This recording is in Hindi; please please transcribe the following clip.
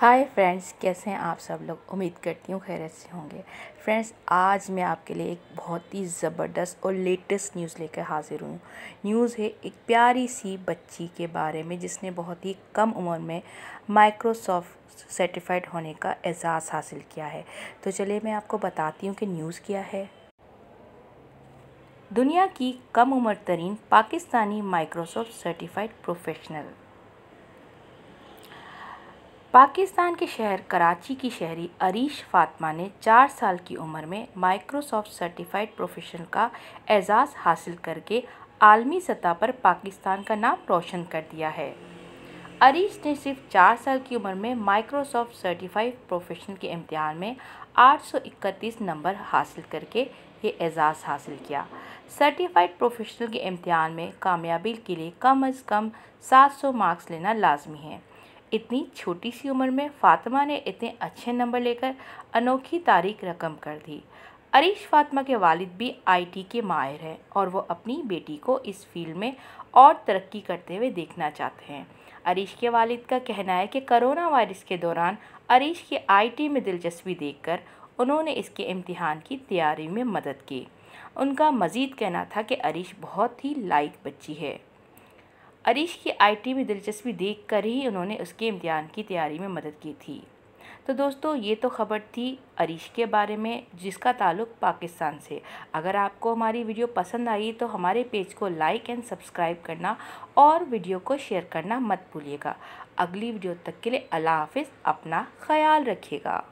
हाय फ्रेंड्स कैसे हैं आप सब लोग उम्मीद करती हूँ खैरत से होंगे फ्रेंड्स आज मैं आपके लिए एक बहुत ही ज़बरदस्त और लेटेस्ट न्यूज़ लेकर हाज़िर हूँ न्यूज़ है एक प्यारी सी बच्ची के बारे में जिसने बहुत ही कम उम्र में माइक्रोसॉफ्ट सर्टिफाइड होने का एजाज़ हासिल किया है तो चलिए मैं आपको बताती हूँ कि न्यूज़ क्या है दुनिया की कम उम्र तरीन Pakistani Microsoft certified professional Pakistan के शहर कराची की शहरी अरीश फातमा ने चार साल की उम्र में माइक्रोसॉफ्ट सर्टिफाइड प्रोफेशनल का एजाज़ हासिल करके आलमी सतह पर पाकिस्तान का नाम रोशन कर दिया है अरीश ने सिर्फ चार साल की उम्र में माइक्रोसॉफ्ट सर्टिफाइड प्रोफेशनल के इम्तहान में 831 नंबर हासिल करके ये एजाज़ हासिल किया सर्टिफाइड प्रोफेशनल के इम्तहान में कामयाबी के लिए कम अज़ कम 700 मार्क्स लेना लाजमी है इतनी छोटी सी उम्र में फ़ातिमा ने इतने अच्छे नंबर लेकर अनोखी तारीख रकम कर दी अरीश फातिमा के वालिद भी आईटी के माहिर हैं और वो अपनी बेटी को इस फील्ड में और तरक्की करते हुए देखना चाहते हैं अरीश के वालिद का कहना है कि करोना वायरस के दौरान अरीश की आईटी में दिलचस्पी देखकर उन्होंने इसके इम्तिहान की तैयारी में मदद की उनका मज़ीद कहना था कि अरीश बहुत ही लाइक बच्ची है अरीश की आईटी में दिलचस्पी देखकर ही उन्होंने उसके इम्तिहान की तैयारी में मदद की थी तो दोस्तों ये तो खबर थी अरीश के बारे में जिसका ताल्लुक पाकिस्तान से अगर आपको हमारी वीडियो पसंद आई तो हमारे पेज को लाइक एंड सब्सक्राइब करना और वीडियो को शेयर करना मत भूलिएगा अगली वीडियो तक के लिए अल्लाह हाफ़ अपना ख्याल रखिएगा